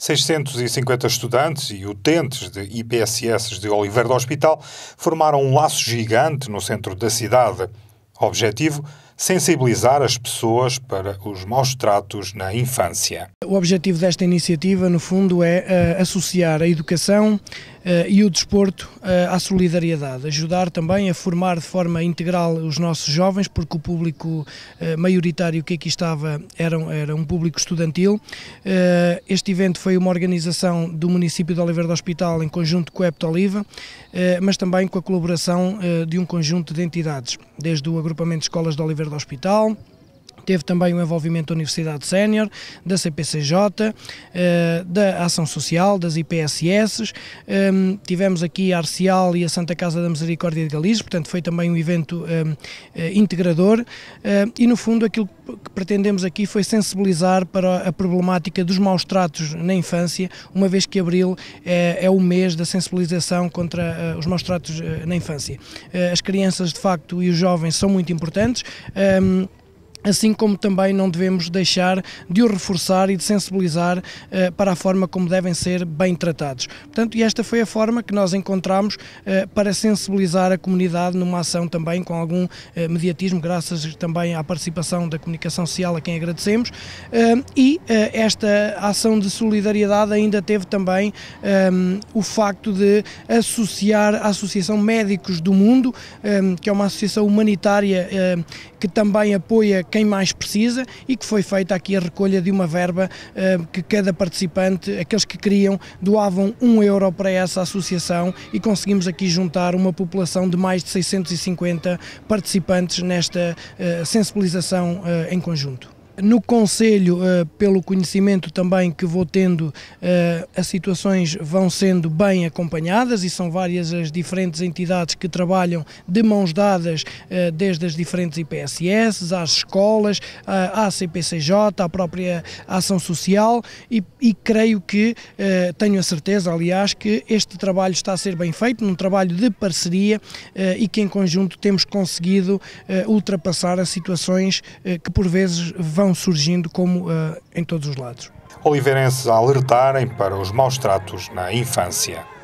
650 estudantes e utentes de IPSS de Oliveira do Hospital formaram um laço gigante no centro da cidade. Objetivo: sensibilizar as pessoas para os maus tratos na infância. O objetivo desta iniciativa, no fundo, é uh, associar a educação eh, e o desporto eh, à solidariedade. Ajudar também a formar de forma integral os nossos jovens, porque o público eh, maioritário que aqui estava era, era um público estudantil. Este evento foi uma organização do município de Oliveira do Hospital em conjunto com a Epto Oliva, mas também com a colaboração de um conjunto de entidades, desde o agrupamento de escolas de Oliveira do Hospital, Teve também o um envolvimento da Universidade Sénior, da CPCJ, eh, da Ação Social, das IPSS. Ehm, tivemos aqui a Arcial e a Santa Casa da Misericórdia de Galiza, portanto foi também um evento ehm, eh, integrador. Ehm, e no fundo aquilo que pretendemos aqui foi sensibilizar para a problemática dos maus tratos na infância, uma vez que abril é, é o mês da sensibilização contra eh, os maus tratos na infância. As crianças, de facto, e os jovens são muito importantes assim como também não devemos deixar de o reforçar e de sensibilizar eh, para a forma como devem ser bem tratados. Portanto, esta foi a forma que nós encontramos eh, para sensibilizar a comunidade numa ação também com algum eh, mediatismo, graças também à participação da comunicação social, a quem agradecemos, e esta ação de solidariedade ainda teve também o facto de associar a Associação Médicos do Mundo, que é uma associação humanitária que também apoia quem mais precisa e que foi feita aqui a recolha de uma verba eh, que cada participante, aqueles que queriam, doavam um euro para essa associação e conseguimos aqui juntar uma população de mais de 650 participantes nesta eh, sensibilização eh, em conjunto. No Conselho, eh, pelo conhecimento também que vou tendo, eh, as situações vão sendo bem acompanhadas e são várias as diferentes entidades que trabalham de mãos dadas, eh, desde as diferentes IPSS, às escolas, à CPCJ, à própria Ação Social e, e creio que, tenho a certeza, aliás, que este trabalho está a ser bem feito, num trabalho de parceria e que em conjunto temos conseguido ultrapassar as situações que por vezes vão vão surgindo como ah, em todos os lados. Oliveirenses a alertarem para os maus tratos na infância.